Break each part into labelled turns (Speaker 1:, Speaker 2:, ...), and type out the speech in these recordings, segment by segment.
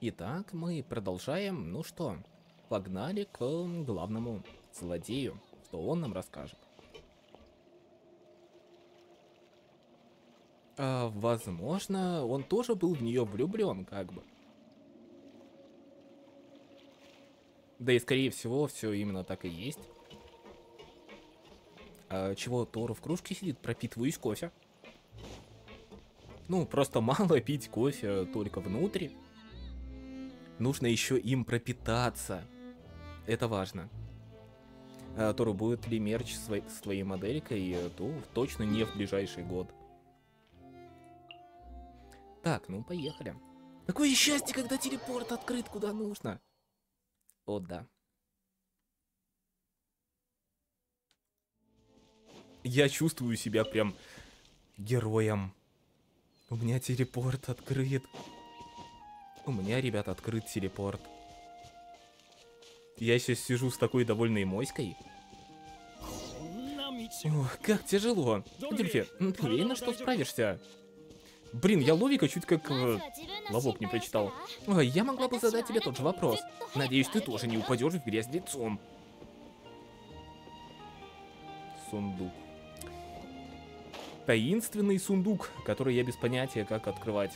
Speaker 1: Итак, мы продолжаем. Ну что, погнали к главному злодею, что он нам расскажет. А, возможно, он тоже был в нее влюблен, как бы. Да и скорее всего, все именно так и есть. А чего Тору в кружке сидит? Пропитываюсь кофе. Ну, просто мало пить кофе только внутри нужно еще им пропитаться. Это важно. А Тору, будет ли мерч с твоей моделькой, э, то точно не в ближайший год. Так, ну поехали. Какое счастье, когда телепорт открыт куда нужно. О, да. Я чувствую себя прям героем. У меня телепорт открыт. У меня, ребята, открыт телепорт. Я сейчас сижу с такой довольной моськой. Ох, как тяжело. Дельфи, ну, ты уверена, что справишься? Блин, я ловика чуть как... Э, ловок не прочитал. я могла бы задать тебе тот же вопрос. Надеюсь, ты тоже не упадешь в грязь лицом. Сундук. Таинственный сундук, который я без понятия, как открывать.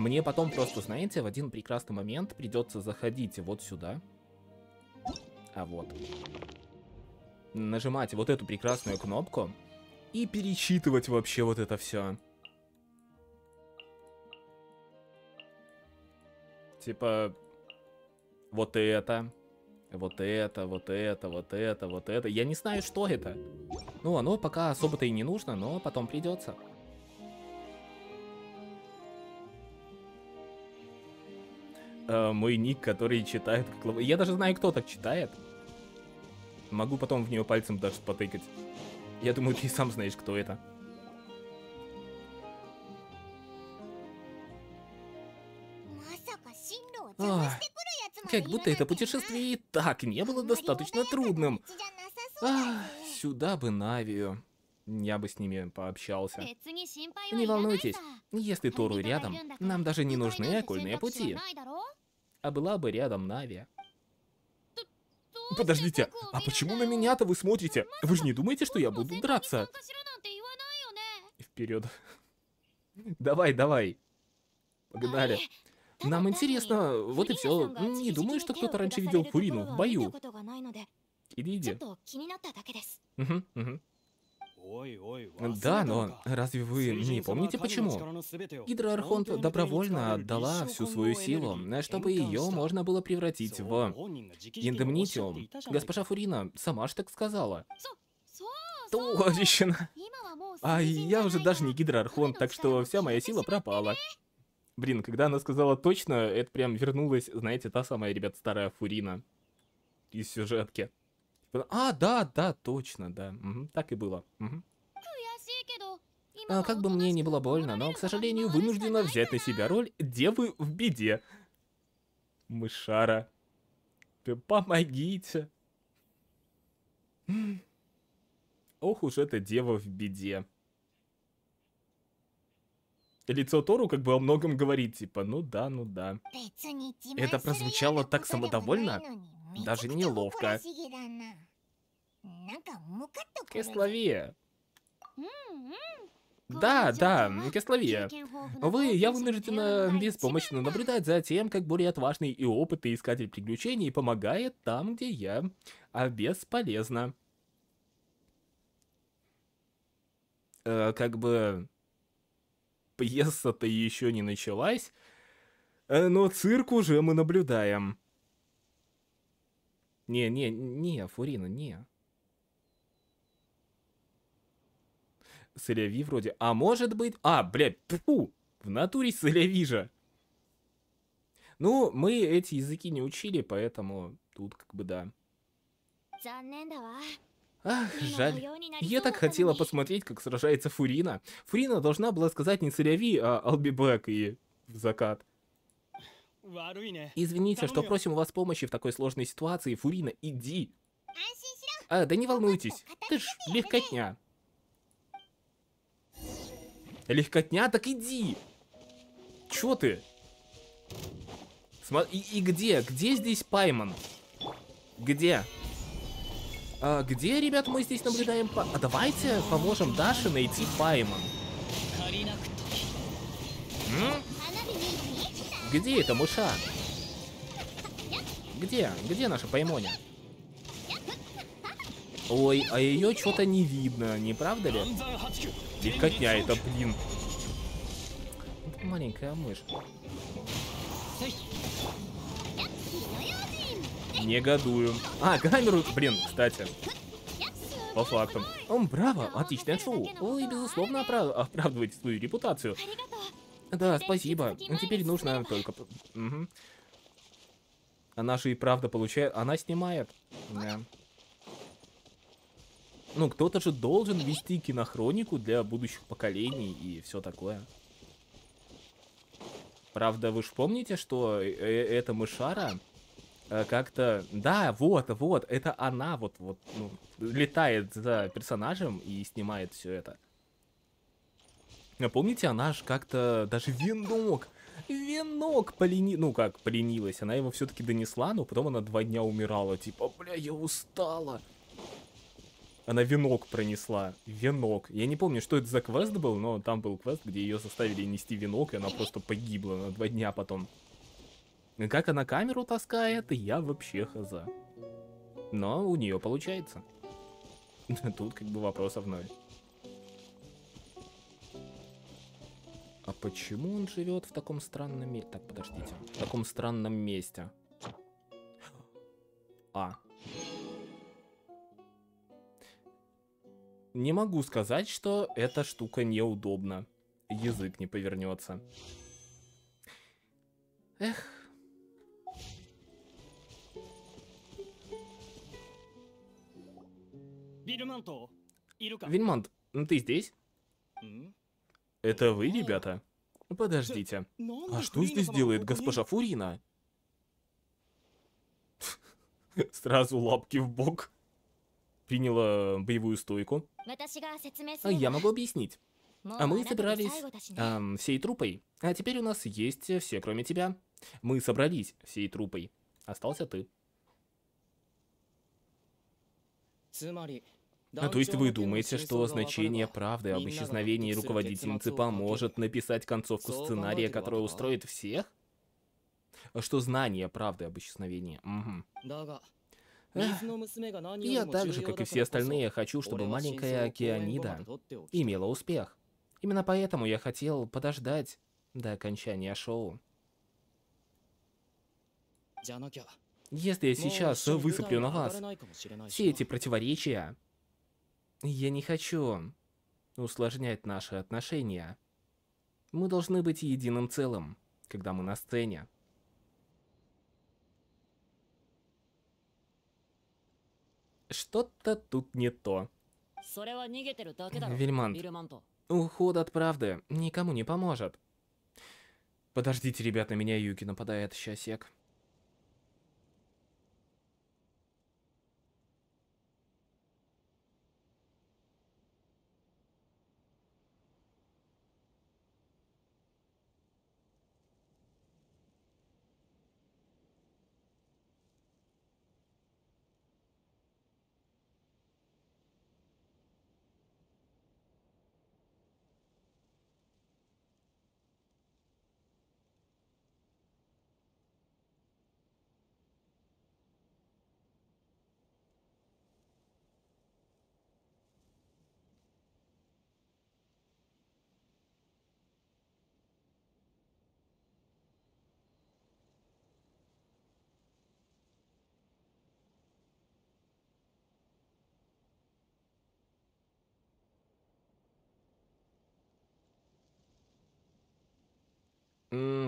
Speaker 1: Мне потом просто, знаете, в один прекрасный момент придется заходить вот сюда. А вот. Нажимать вот эту прекрасную кнопку. И перечитывать вообще вот это все. Типа... Вот это. Вот это, вот это, вот это, вот это. Я не знаю, что это. Ну, оно пока особо-то и не нужно, но потом придется. Э, мой ник, который читает как Я даже знаю, кто так читает. Могу потом в нее пальцем даже потыкать. Я думаю, ты и сам знаешь, кто это. как будто это путешествие и так не было достаточно трудным. сюда бы Навию. Я бы с ними пообщался. Не волнуйтесь, если Тору рядом, нам даже не нужны окольные пути а была бы рядом Нави. Подождите, а почему на меня-то вы смотрите? Вы же не думаете, что я буду драться? Вперед. Давай, давай. Погнали. Нам интересно, вот и все. Не думаю, что кто-то раньше видел Фурину в бою. Иди, иди. Угу, угу. Да, но разве вы не помните почему? Гидроархонт добровольно отдала всю свою силу, э, чтобы ее можно было превратить в эндемнитиум. Госпожа Фурина сама ж так сказала. Точно! А я уже даже не гидроархонт, так что вся моя сила пропала. Блин, когда она сказала точно, это прям вернулась, знаете, та самая, ребят, старая Фурина из сюжетки. А, да, да, точно, да. Угу, так и было. Угу. А, как бы мне не было больно, но, к сожалению, вынуждена взять на себя роль девы в беде. Мышара. Помогите. Ох уж эта дева в беде. Лицо Тору как бы о многом говорит, типа, ну да, ну да. Это прозвучало так самодовольно. Даже неловко. Кесловия. М-м. Да, да, Кесловия. Вы, я вынуждена беспомощно наблюдать за тем, как более отважный и опытный искатель приключений помогает там, где я. А бесполезно. Э, как бы... Пьеса-то еще не началась, э, но цирк уже мы наблюдаем. Не, не, не, Фурина, не. Соляви вроде. А может быть... А, блядь, фу! В натуре соляви же. Ну, мы эти языки не учили, поэтому тут как бы да. Ах, жаль. Я так хотела посмотреть, как сражается Фурина. Фурина должна была сказать не Соляви, а Албибек и в закат. Извините, что просим у вас помощи в такой сложной ситуации, Фурина, иди. А, а да не а волнуйтесь, а ты ж легкотня. Легкотня, так иди. Чё ты? и, и где? Где здесь Пайман? Где? А, где, ребят, мы здесь наблюдаем па... А давайте поможем Даше найти Пайман. М? Где эта мыша? Где? Где наша паймоня? Ой, а ее что-то не видно, не правда ли? Легкотня это, блин. маленькая мышь. Негодую. А, камеру, блин, кстати. По факту. О, браво, отличное шоу. Вы, безусловно, оправ... оправдываете свою репутацию. Да, спасибо. Теперь нужно только... Угу. Она же и правда получает... Она снимает. Да. Ну, кто-то же должен вести кинохронику для будущих поколений и все такое. Правда, вы же помните, что э, э, эта мышара э, как-то... Да, вот, вот, это она вот, вот, ну, летает за персонажем и снимает все это. А помните, она же как-то даже венок, венок полени... Ну как, поленилась, она его все-таки донесла, но потом она два дня умирала. Типа, бля, я устала. Она венок пронесла. Венок. Я не помню, что это за квест был, но там был квест, где ее заставили нести венок, и она просто погибла на два дня потом. И как она камеру таскает, я вообще хаза. Но у нее получается. Тут как бы вопросов ноль. А почему он живет в таком странном месте? Так, подождите. В таком странном месте. А. Не могу сказать, что эта штука неудобна. Язык не повернется. Эх. Вильмант, ну ты здесь? Это вы, ребята? Подождите. А что здесь делает госпожа Фурина? Сразу лапки в бок. Приняла боевую стойку. А я могу объяснить. А мы собрались эм, всей трупой. А теперь у нас есть все, кроме тебя. Мы собрались всей трупой. Остался ты. А то есть вы думаете, что значение правды об исчезновении руководительницы поможет написать концовку сценария, которая устроит всех? Что знание правды об исчезновении. Угу. я так же, как и все остальные, хочу, чтобы маленькая Океанида имела успех. Именно поэтому я хотел подождать до окончания шоу. Если я ну, сейчас высыплю на вас все эти противоречия, я не хочу усложнять наши отношения. Мы должны быть единым целым, когда мы на сцене. Что-то тут не то. Вильмант. Уход от правды никому не поможет. Подождите, ребята, меня Юки нападает, сейчас сек.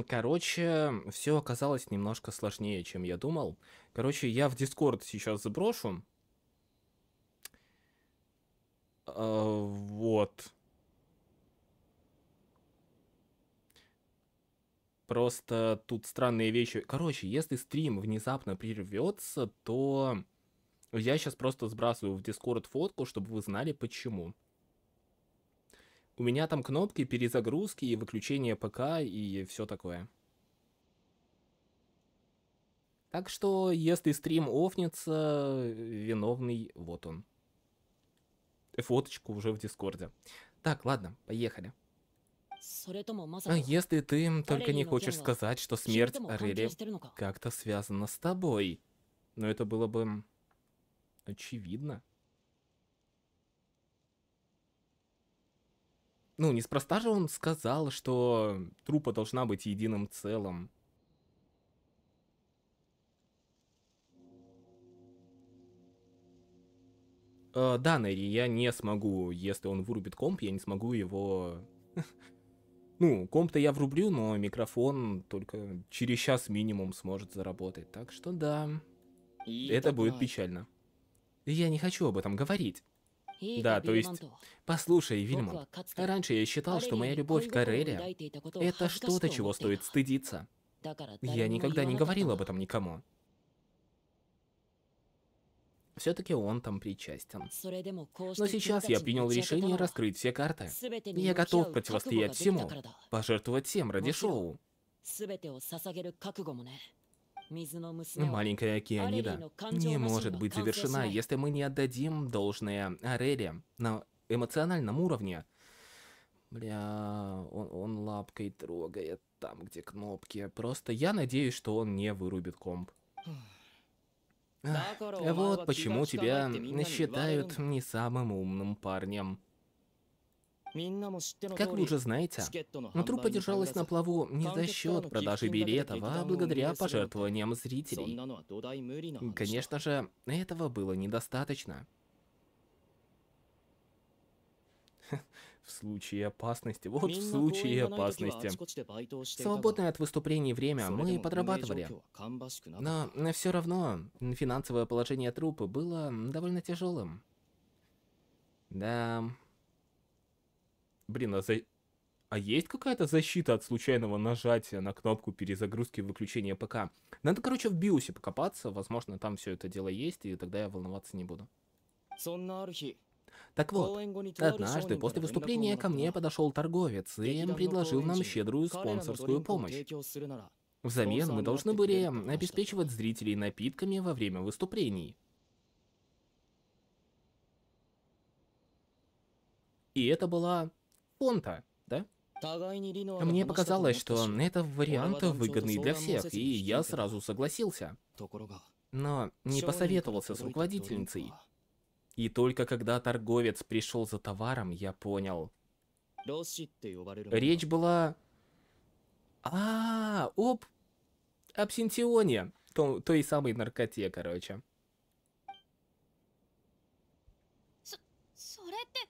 Speaker 1: Короче, все оказалось немножко сложнее, чем я думал. Короче, я в Дискорд сейчас заброшу. А, вот. Просто тут странные вещи. Короче, если стрим внезапно прервется, то я сейчас просто сбрасываю в Дискорд фотку, чтобы вы знали почему. У меня там кнопки перезагрузки и выключения ПК и все такое. Так что, если стрим офнется, виновный вот он. Фоточку уже в Дискорде. Так, ладно, поехали. А если ты только не хочешь сказать, что смерть Рери как-то связана с тобой? Но это было бы очевидно. ну, неспроста же он сказал, что трупа должна быть единым целым. Э, да, Нэри, я не смогу, если он вырубит комп, я не смогу его... Ну, комп-то я врублю, но микрофон только через час минимум сможет заработать. Так что да, это будет печально. Я не хочу об этом говорить. Да, то есть... Послушай, Вильмонт, раньше я считал, что моя любовь к Арелия — это что-то, чего стоит стыдиться. Я ну, никогда не говорил об этом никому. Все-таки он там причастен. Но сейчас я принял решение раскрыть все карты. Я готов противостоять всему, пожертвовать всем ради шоу. Маленькая Океанида не может быть завершена, если мы не отдадим должное Арере на эмоциональном уровне. Бля, он, он лапкой трогает там, где кнопки. Просто я надеюсь, что он не вырубит комп. Ах, вот почему тебя считают не самым умным парнем. Как вы уже знаете, труппа держалась на плаву не за счет продажи билетов, а благодаря пожертвованиям зрителей. Конечно же, этого было недостаточно. В случае опасности, вот в случае опасности. Свободное от выступлений время мы подрабатывали. Но э, все равно финансовое положение трупы было довольно тяжелым. Да, Блин, а за... А есть какая-то защита от случайного нажатия на кнопку перезагрузки и выключения ПК? Надо, короче, в биосе покопаться, возможно, там все это дело есть, и тогда я волноваться не буду. Так вот, однажды после выступления ко мне подошел торговец и предложил нам щедрую спонсорскую помощь. Взамен мы должны были обеспечивать зрителей напитками во время выступлений. И это была понта, да? Мне показалось, что это вариант выгодный для всех, и я сразу согласился. Но не посоветовался с руководительницей. И только когда торговец пришел за товаром, я понял. Речь была... А, -а, -а об... Абсентионе. То, той самой наркоте, короче.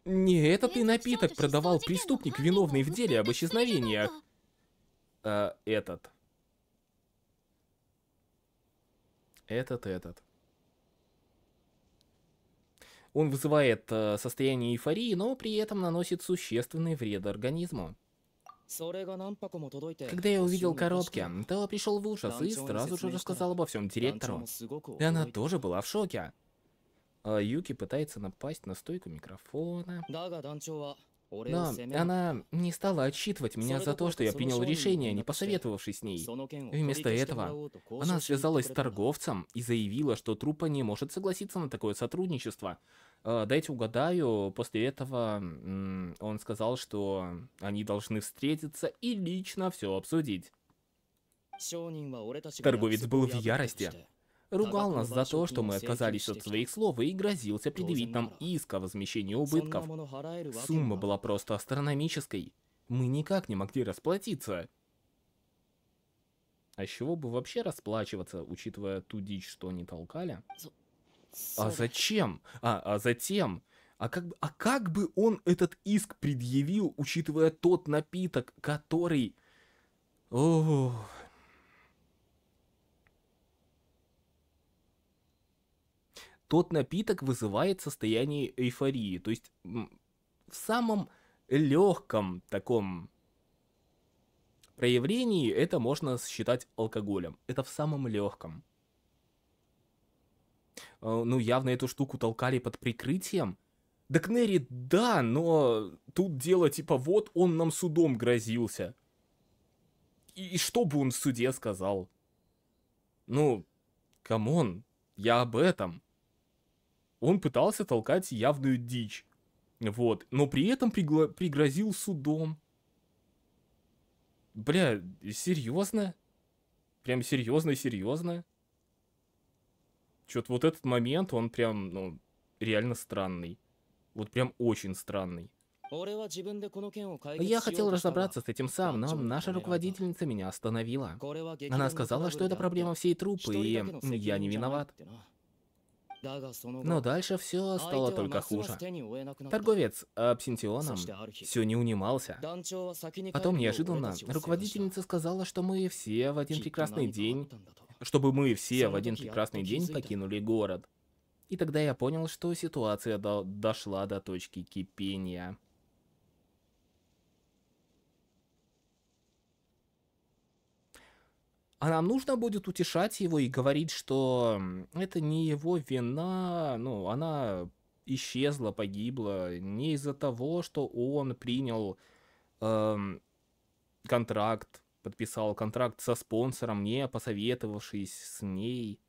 Speaker 1: Не, этот и напиток продавал преступник, виновный в деле об исчезновениях. А, этот. Этот, этот. Он вызывает э, состояние эйфории, но при этом наносит существенный вред организму. Когда я увидел коробки, то пришел в ужас и сразу же рассказал обо всем директору. И она тоже была в шоке. А Юки пытается напасть на стойку микрофона. Но она не стала отчитывать меня за то, что я принял решение, не посоветовавшись с ней. Вместо этого, она связалась с торговцем и заявила, что трупа не может согласиться на такое сотрудничество. Дайте угадаю, после этого он сказал, что они должны встретиться и лично все обсудить. Торговец был в ярости ругал нас за то, что мы отказались от своих слов и грозился предъявить нам иск о возмещении убытков. Сумма была просто астрономической. Мы никак не могли расплатиться. А с чего бы вообще расплачиваться, учитывая ту дичь, что они толкали? А зачем? А, а затем? А как, бы, а как бы он этот иск предъявил, учитывая тот напиток, который... Ох... тот напиток вызывает состояние эйфории. То есть в самом легком таком проявлении это можно считать алкоголем. Это в самом легком. А, ну, явно эту штуку толкали под прикрытием. Да Кнери, да, но тут дело типа вот он нам судом грозился. и что бы он в суде сказал? Ну, камон, я об этом он пытался толкать явную дичь. Вот, но при этом пригла- пригрозил судом. Бля, серьезно? Прям серьезно-серьезно? Что-то вот этот момент, он прям, ну, реально странный. Вот прям очень странный. Я хотел разобраться с этим сам, но наша руководительница меня остановила. Она сказала, что это проблема всей трупы, и я не виноват. Но дальше все а стало только хуже. Торговец э, абсентионом все не унимался. Потом неожиданно руководительница сказала, что мы все в один прекрасный день... Чтобы мы все в один прекрасный день покинули город. И тогда я понял, что ситуация до дошла до точки кипения. А нам нужно будет утешать его и говорить, что это не его вина, ну, она исчезла, погибла не из-за того, что он принял эм, контракт, подписал контракт со спонсором, не посоветовавшись с ней.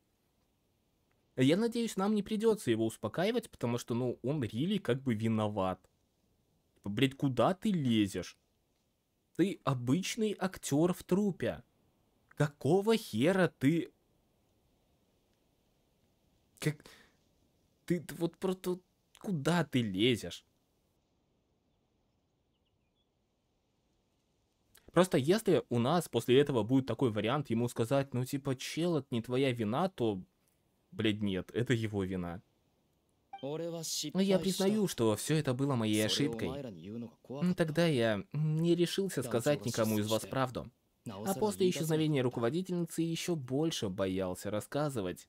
Speaker 1: Я надеюсь, нам не придется его успокаивать, потому что, ну, он Рили really как бы виноват. Типа, Блять, куда ты лезешь? Ты обычный актер в трупе. Какого хера ты... Как... Ты вот просто... Куда ты лезешь? Просто если у нас после этого будет такой вариант, ему сказать, ну типа, чел, это не твоя вина, то, блядь, нет, это его вина. Но я признаю, что все это было моей ошибкой. Тогда я не решился сказать никому из вас правду. А после исчезновения руководительницы еще больше боялся рассказывать.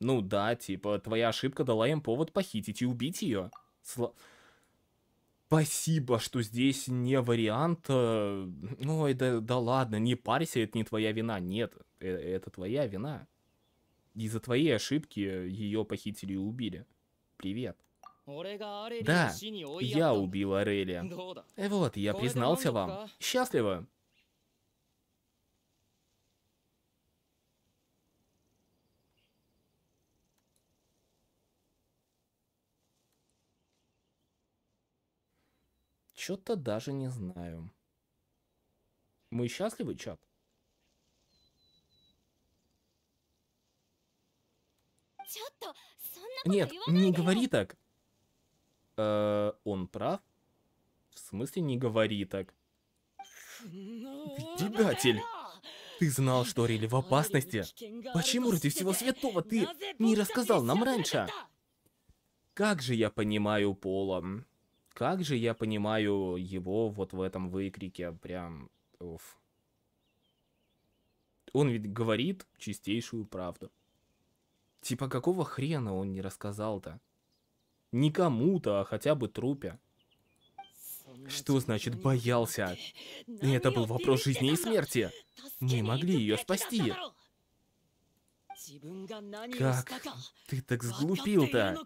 Speaker 1: Ну да, типа, твоя ошибка дала им повод похитить и убить ее. Сла... Спасибо, что здесь не вариант... Э, ой, да, да ладно, не парься, это не твоя вина. Нет, э, это твоя вина. Из-за твоей ошибки ее похитили и убили. Привет. Да, я убил Арелия. Э, вот, я признался вам. Счастливо. Что-то даже не знаю. Мы счастливы, чат? Нет, не говори так э, он прав? В смысле не говори так? Ну, Предатель! Ты знал, что Рили в опасности. Почему ради всего святого ты не рассказал нам раньше? Как же я понимаю Пола. Как же я понимаю его вот в этом выкрике. Прям... Уф. Он ведь говорит чистейшую правду. Типа какого хрена он не рассказал-то? Не кому-то, а хотя бы трупе. Что значит боялся? Это был вопрос жизни и смерти. Мы могли ее спасти. Как ты так сглупил-то?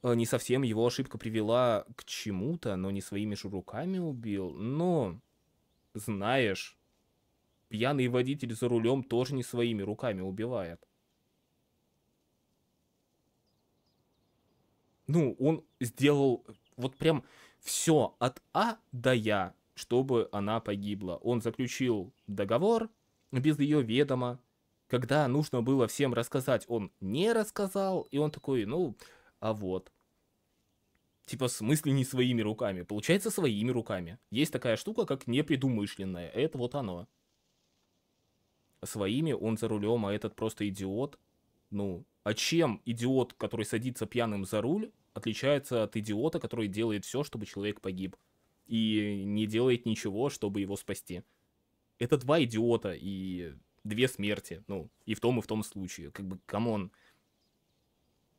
Speaker 1: Э, не совсем его ошибка привела к чему-то, но не своими же руками убил. Но, знаешь, пьяный водитель за рулем тоже не своими руками убивает. ну, он сделал вот прям все от А до Я, чтобы она погибла. Он заключил договор без ее ведома. Когда нужно было всем рассказать, он не рассказал, и он такой, ну, а вот. Типа, в смысле не своими руками? Получается, своими руками. Есть такая штука, как непредумышленная. Это вот оно. Своими он за рулем, а этот просто идиот. Ну, а чем идиот, который садится пьяным за руль, отличается от идиота, который делает все, чтобы человек погиб, и не делает ничего, чтобы его спасти. Это два идиота и две смерти, ну, и в том, и в том случае. Как бы, камон.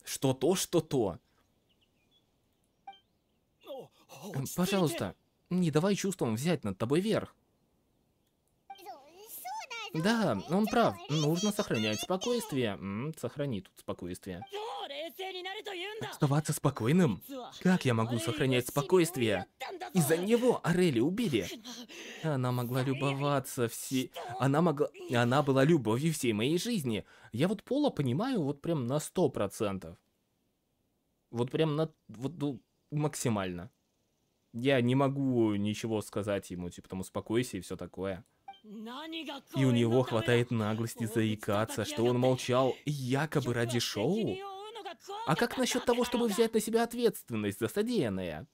Speaker 1: Что то, что то.
Speaker 2: Пожалуйста,
Speaker 1: не давай чувствам взять над тобой верх. Да, он прав. Нужно сохранять спокойствие. М -м, сохрани тут спокойствие. Оставаться спокойным? Как я могу сохранять спокойствие? Из-за него Арели убили. Она могла любоваться все... Она могла... Она была любовью всей моей жизни. Я вот Пола понимаю вот прям на сто процентов. Вот прям на... Вот ну, максимально. Я не могу ничего сказать ему, типа там успокойся и все такое. И у него хватает наглости заикаться, что он молчал якобы ради шоу. А как насчет того, чтобы взять на себя ответственность за содеянное?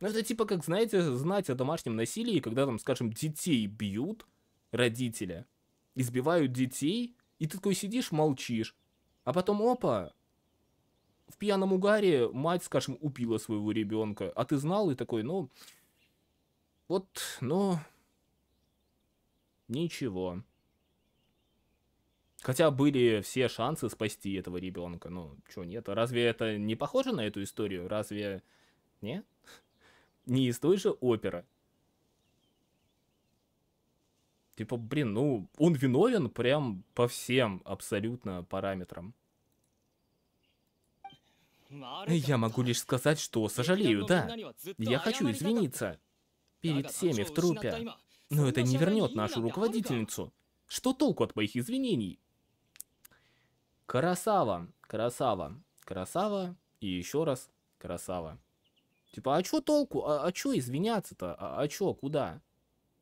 Speaker 1: Ну, это типа, как, знаете, знать о домашнем насилии, когда там, скажем, детей бьют, родители, избивают детей, и ты такой сидишь, молчишь, а потом, опа, в пьяном угаре мать, скажем, убила своего ребенка, а ты знал и такой, ну, вот, ну, ничего. Хотя были все шансы спасти этого ребенка. Ну, что нет? Разве это не похоже на эту историю? Разве... Нет? Не из той же оперы. Типа, блин, ну, он виновен прям по всем абсолютно параметрам. Я могу лишь сказать, что сожалею, да. Я хочу извиниться перед всеми в трупе. Но это не вернет нашу руководительницу. Что толку от моих извинений? Красава, красава, красава и еще раз красава. Типа, а чё толку? А, а чё извиняться-то? А, а чё, куда?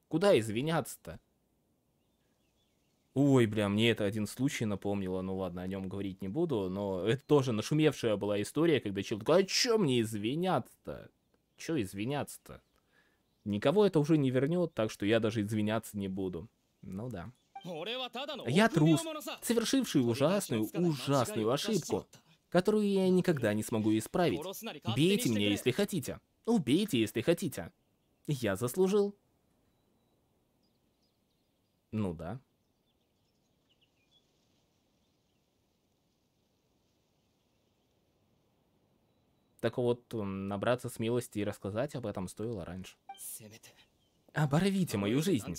Speaker 1: Куда извиняться-то? Ой, бля, мне это один случай напомнило, ну ладно, о нем говорить не буду, но это тоже нашумевшая была история, когда человек такой, а чё мне извиняться-то? Чё извиняться-то? Никого это уже не вернет, так что я даже извиняться не буду. Ну да. Я трус, совершивший ужасную, ужасную ошибку, которую я никогда не смогу исправить. Бейте меня, если хотите. Убейте, если хотите. Я заслужил. Ну да. Так вот, набраться смелости и рассказать об этом стоило раньше. Оборвите мою жизнь.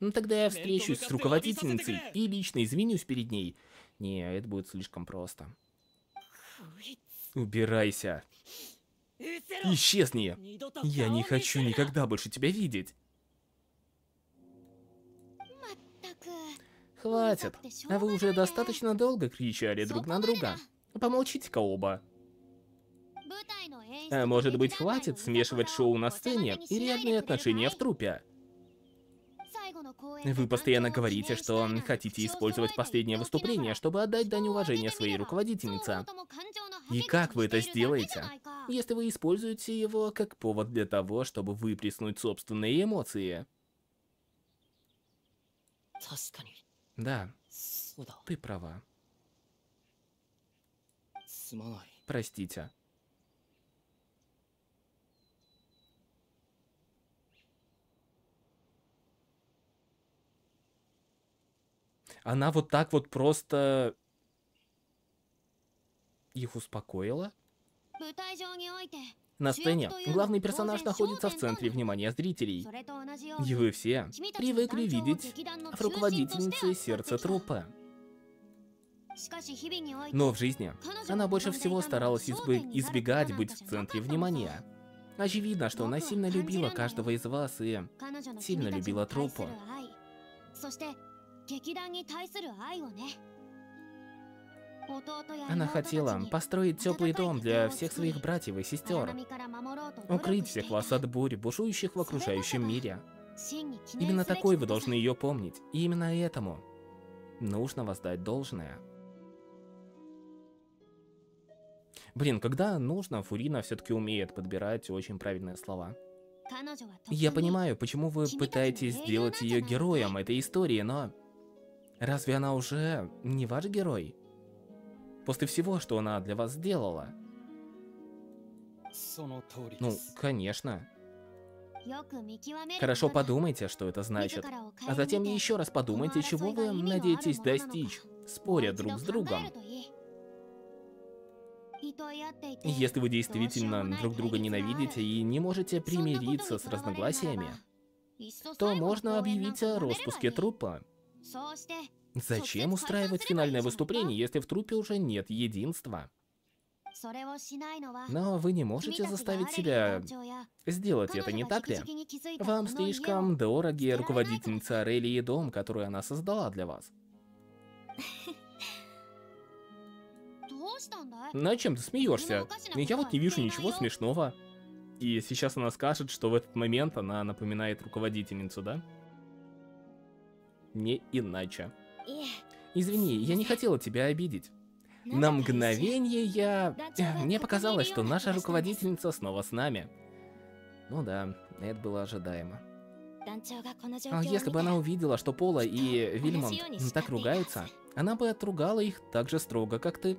Speaker 1: Ну тогда я встречусь с руководительницей и лично извинюсь перед ней. Не, это будет слишком просто. Убирайся. Исчезни. Я не хочу никогда больше тебя видеть. Хватит. А вы уже достаточно долго кричали друг на друга. Помолчите-ка оба. А может быть, хватит смешивать шоу на сцене и реальные отношения в трупе? Вы постоянно говорите, что хотите использовать последнее выступление, чтобы отдать дань уважения своей руководительнице. И как вы это сделаете? Если вы используете его как повод для того, чтобы выплеснуть собственные эмоции. Да, ты права. Простите. она вот так вот просто их успокоила. На сцене главный персонаж находится в центре внимания зрителей. И вы все привыкли видеть в руководительнице сердце трупа. Но в жизни она больше всего старалась избы избегать быть в центре внимания. Очевидно, что она сильно любила каждого из вас и сильно любила Трупа. Она хотела построить теплый дом для всех своих братьев и сестер, укрыть всех вас от бурь, бушующих в окружающем мире. Именно такой вы должны ее помнить, и именно этому нужно воздать должное. Блин, когда нужно, Фурина все-таки умеет подбирать очень правильные слова. Я понимаю, почему вы пытаетесь сделать ее героем этой истории, но... Разве она уже не ваш герой? После всего, что она для вас сделала. Ну, конечно. Хорошо подумайте, что это значит. А затем еще раз подумайте, чего вы надеетесь достичь, споря друг с другом. Если вы действительно друг друга ненавидите и не можете примириться с разногласиями, то можно объявить о распуске трупа. Зачем устраивать финальное выступление, если в трупе уже нет единства? Но вы не можете заставить себя сделать это, не так ли? Вам слишком дороги руководительница Релли и дом, который она создала для вас. На чем ты смеешься? Я вот не вижу ничего смешного. И сейчас она скажет, что в этот момент она напоминает руководительницу, да? Да не иначе. Э, Извини, я не хотела тебя обидеть. На мгновение я... Э, мне показалось, что наша руководительница снова с нами. Ну да, это было ожидаемо. А если бы она увидела, что Пола и Вильмонт так ругаются, она бы отругала их так же строго, как ты.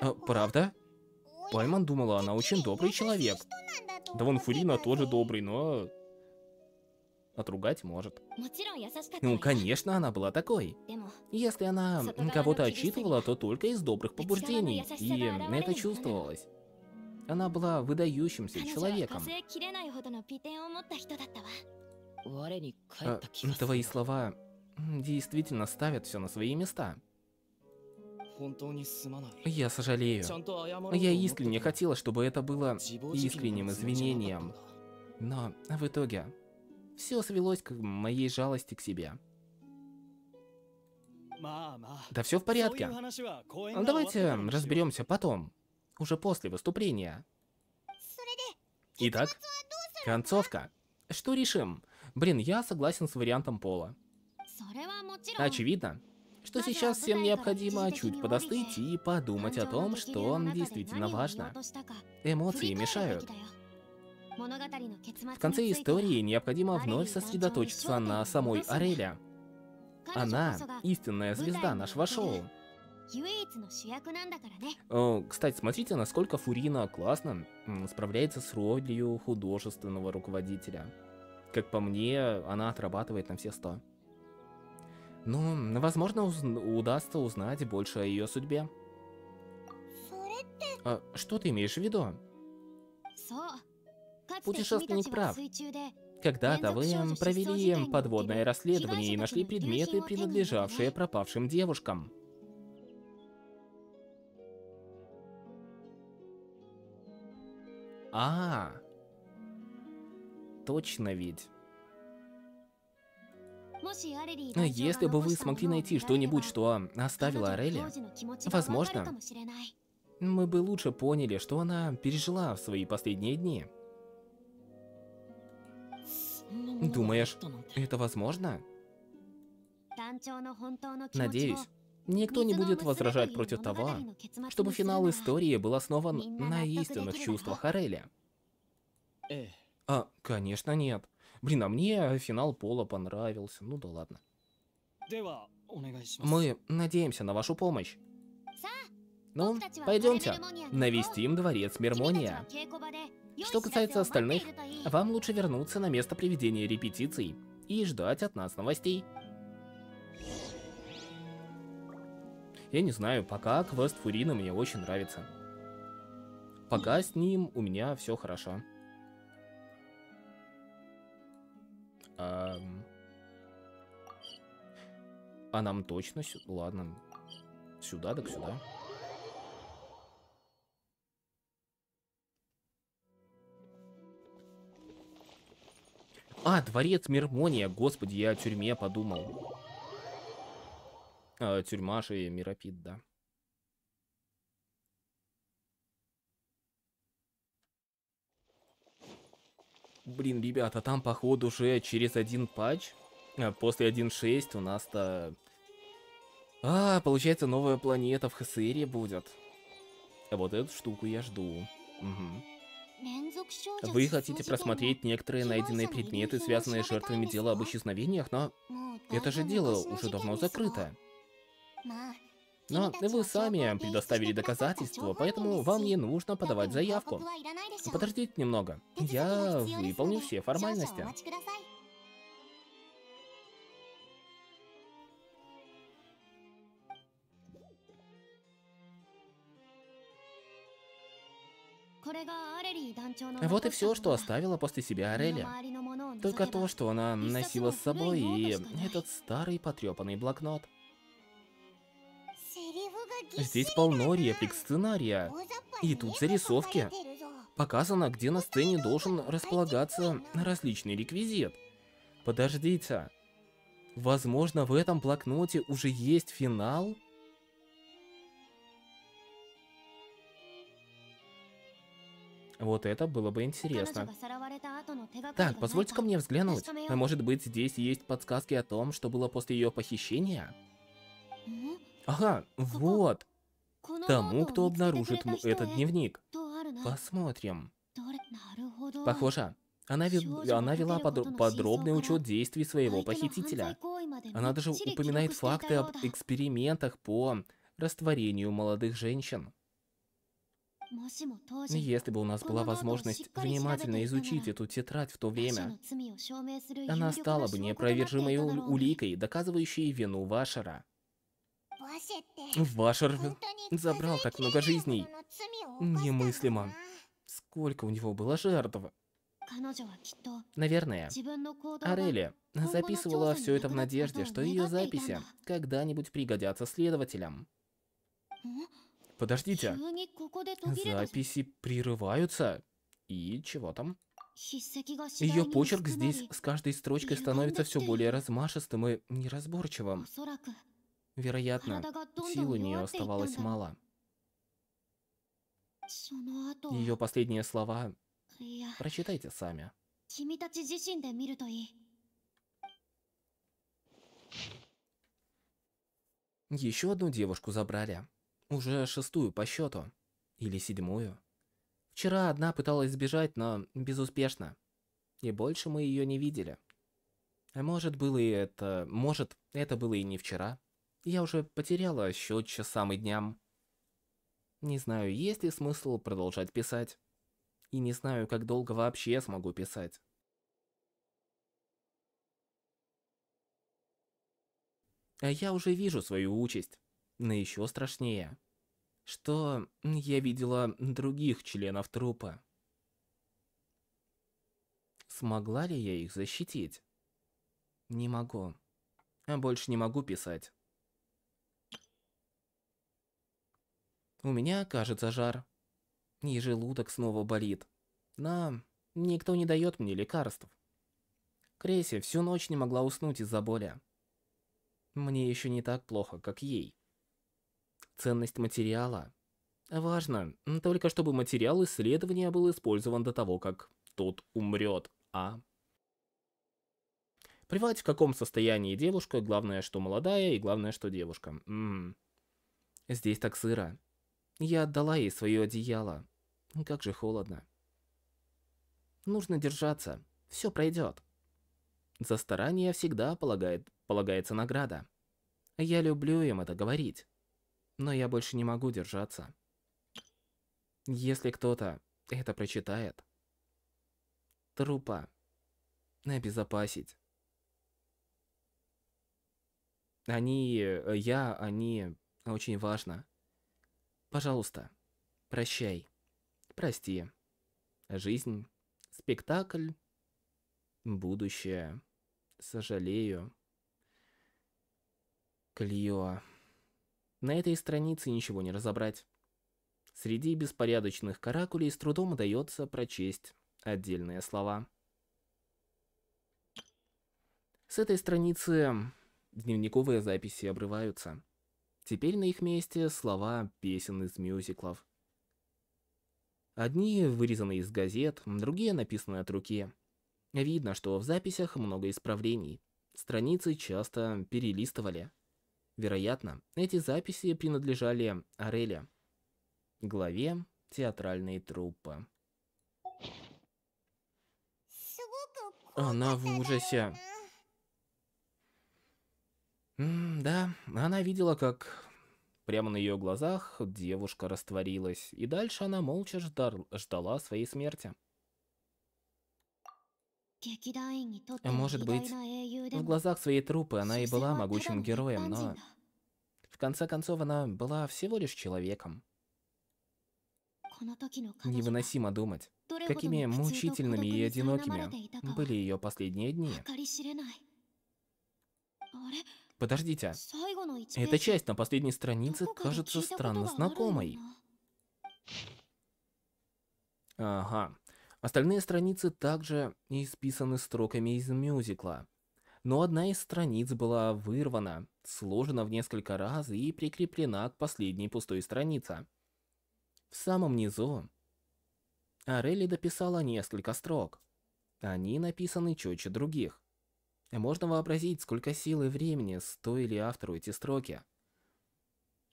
Speaker 1: А, правда? Пайман думала, она очень добрый человек. Да вон Фурина тоже добрый, но отругать может. Ну, конечно, она была такой. Если она кого-то отчитывала, то только из добрых побуждений, и это чувствовалось. Она была выдающимся человеком. Э, твои слова действительно ставят все на свои места. Я сожалею. Я искренне хотела, чтобы это было искренним извинением. Но в итоге все свелось к моей жалости к себе. Да все в порядке. Ну, давайте разберемся потом, уже после выступления. Итак, концовка. Что решим? Блин, я согласен с вариантом пола. Очевидно, что сейчас всем необходимо чуть подостыть и подумать о том, что действительно важно. Эмоции мешают. В конце истории необходимо вновь сосредоточиться на самой Ареля. Она — истинная звезда нашего шоу. О, кстати, смотрите, насколько Фурина классно справляется с ролью художественного руководителя. Как по мне, она отрабатывает на все сто. Но, ну, возможно, уз удастся узнать больше о ее судьбе. А, что ты имеешь в виду? Путешественник прав. Когда-то вы провели подводное расследование и нашли предметы, принадлежавшие пропавшим девушкам. А, точно ведь. Ну, ну, если бы вы смогли найти что-нибудь, что оставила Арели, возможно, мы бы лучше поняли, что она пережила в свои последние дни. Думаешь, это возможно? Надеюсь, никто не будет возражать против того, чтобы финал истории был основан на истинных чувствах Ореля. А, конечно, нет. Блин, а мне финал Пола понравился. Ну да ладно. Мы надеемся на вашу помощь. Ну, пойдемте, навестим дворец Мермония. Что касается остальных, вам лучше вернуться на место проведения репетиций и ждать от нас новостей. Я не знаю, пока квест Фурина мне очень нравится. Пока с ним у меня все хорошо. А, а нам точно сюда? Ладно. Сюда, так сюда. А, дворец Мирмония. Господи, я о тюрьме подумал. А, тюрьма же и Миропит, да. Блин, ребята, там, походу, уже через один патч, а, после 1.6 у нас-то... А, получается, новая планета в ХСРе будет. А вот эту штуку я жду. Угу. Вы хотите просмотреть некоторые найденные предметы, связанные с жертвами дела об исчезновениях, но это же дело уже давно закрыто. Но вы сами предоставили доказательства, поэтому вам не нужно подавать заявку. Ну, подождите немного. Я выполню все формальности. Вот и все, что оставила после себя Ареля. Только то, что она носила с собой, и этот старый потрепанный блокнот. Здесь полно реплик сценария. И тут зарисовки. Показано, где на сцене должен располагаться различный реквизит. Подождите. Возможно, в этом блокноте уже есть финал? Вот это было бы интересно. Так, позвольте ко мне взглянуть. А может быть, здесь есть подсказки о том, что было после ее похищения? Ага, вот. Тому, кто обнаружит этот дневник. Посмотрим. Похоже, она, ве... она вела подро... подробный учет действий своего похитителя. Она даже упоминает факты об экспериментах по растворению молодых женщин.
Speaker 2: Если
Speaker 1: бы у нас была возможность внимательно изучить эту тетрадь в то время, она стала бы неопровержимой уликой, доказывающей вину Вашера. Вашер забрал так много жизней. Немыслимо. А? Сколько у него было жертв. Наверное, Арели записывала все это в надежде, что ее записи когда-нибудь пригодятся следователям. Подождите. Записи прерываются. И чего там? Ее почерк здесь с каждой строчкой становится все более размашистым и неразборчивым. Вероятно, сил у нее оставалось мало. Ее последние слова прочитайте сами. Еще одну девушку забрали. Уже шестую по счету. Или седьмую. Вчера одна пыталась сбежать, но безуспешно. И больше мы ее не видели. А может, было и это... Может, это было и не вчера. Я уже потеряла счет часам и дням. Не знаю, есть ли смысл продолжать писать. И не знаю, как долго вообще я смогу писать. А я уже вижу свою участь но еще страшнее, что я видела других членов трупа. Смогла ли я их защитить? Не могу. А больше не могу писать. У меня, кажется, жар. И желудок снова болит. Но никто не дает мне лекарств. Кресси всю ночь не могла уснуть из-за боли. Мне еще не так плохо, как ей. Ценность материала. Важно, только чтобы материал исследования был использован до того, как тот умрет, а? Плевать, в каком состоянии девушка, главное, что молодая, и главное, что девушка. М -м. Здесь так сыро. Я отдала ей свое одеяло. Как же холодно. Нужно держаться. Все пройдет. За старание всегда полагает, полагается награда. Я люблю им это говорить но я больше не могу держаться. Если кто-то это прочитает, трупа обезопасить. Они, э, я, они, очень важно. Пожалуйста, прощай, прости. Жизнь, спектакль, будущее, сожалею. Клио. На этой странице ничего не разобрать. Среди беспорядочных каракулей с трудом удается прочесть отдельные слова. С этой страницы дневниковые записи обрываются. Теперь на их месте слова песен из мюзиклов. Одни вырезаны из газет, другие написаны от руки. Видно, что в записях много исправлений. Страницы часто перелистывали. Вероятно, эти записи принадлежали Ареле. Главе театральной труппы. Она в ужасе. М да, она видела, как прямо на ее глазах девушка растворилась, и дальше она молча ждал, ждала своей смерти. Может быть, в глазах своей трупы она и была могучим героем, но... В конце концов, она была всего лишь человеком. Невыносимо думать, какими мучительными и одинокими были ее последние дни. Подождите, эта часть на последней странице кажется странно знакомой. Ага, Остальные страницы также исписаны строками из мюзикла. Но одна из страниц была вырвана, сложена в несколько раз и прикреплена к последней пустой странице. В самом низу Арелли дописала несколько строк. Они написаны четче других. Можно вообразить, сколько сил и времени стоили автору эти строки.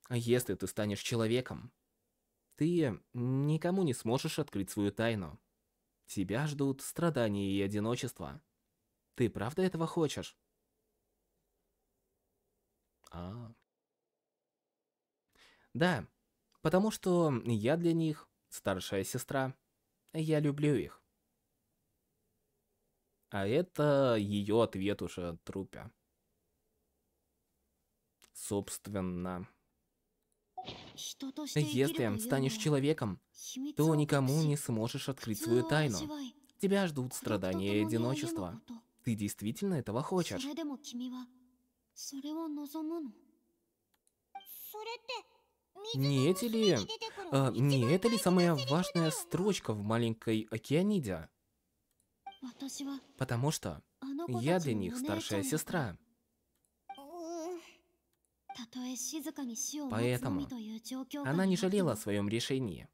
Speaker 1: А если ты станешь человеком, ты никому не сможешь открыть свою тайну. Тебя ждут страдания и одиночество. Ты правда этого хочешь? А. Да, потому что я для них старшая сестра. Я люблю их. А это ее ответ уже трупе. Собственно. Если станешь человеком, то никому не сможешь открыть свою тайну. Тебя ждут страдания и одиночество. Ты действительно этого хочешь. Не эти ли... А, не это ли самая важная строчка в маленькой океаниде? Потому что а ну, я для них старшая сестра. Поэтому она не жалела о своем решении,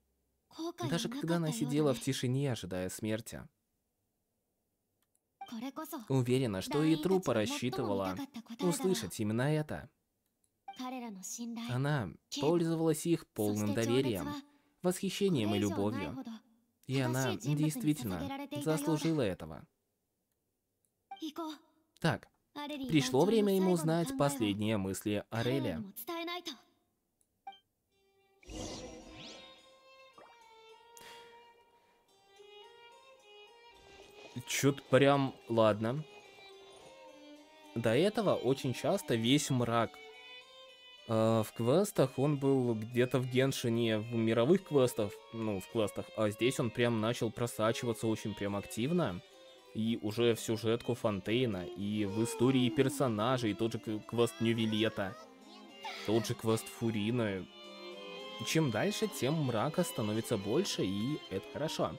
Speaker 1: даже когда она сидела в тишине, ожидая смерти. Уверена, что и трупа рассчитывала услышать именно это. Она пользовалась их полным доверием, восхищением и любовью. И она действительно заслужила этого. Так, Пришло время ему узнать последние мысли Ареля. Чё-то прям... Ладно. До этого очень часто весь мрак. А в квестах он был где-то в Геншине, в мировых квестах, ну, в квестах, а здесь он прям начал просачиваться очень прям активно и уже в сюжетку Фонтейна, и в истории персонажей, тот же квест Нювилета, тот же квест Фурина. Чем дальше, тем мрака становится больше, и это хорошо.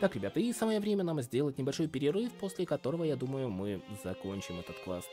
Speaker 1: Так, ребята, и самое время нам сделать небольшой перерыв, после которого, я думаю, мы закончим этот квест.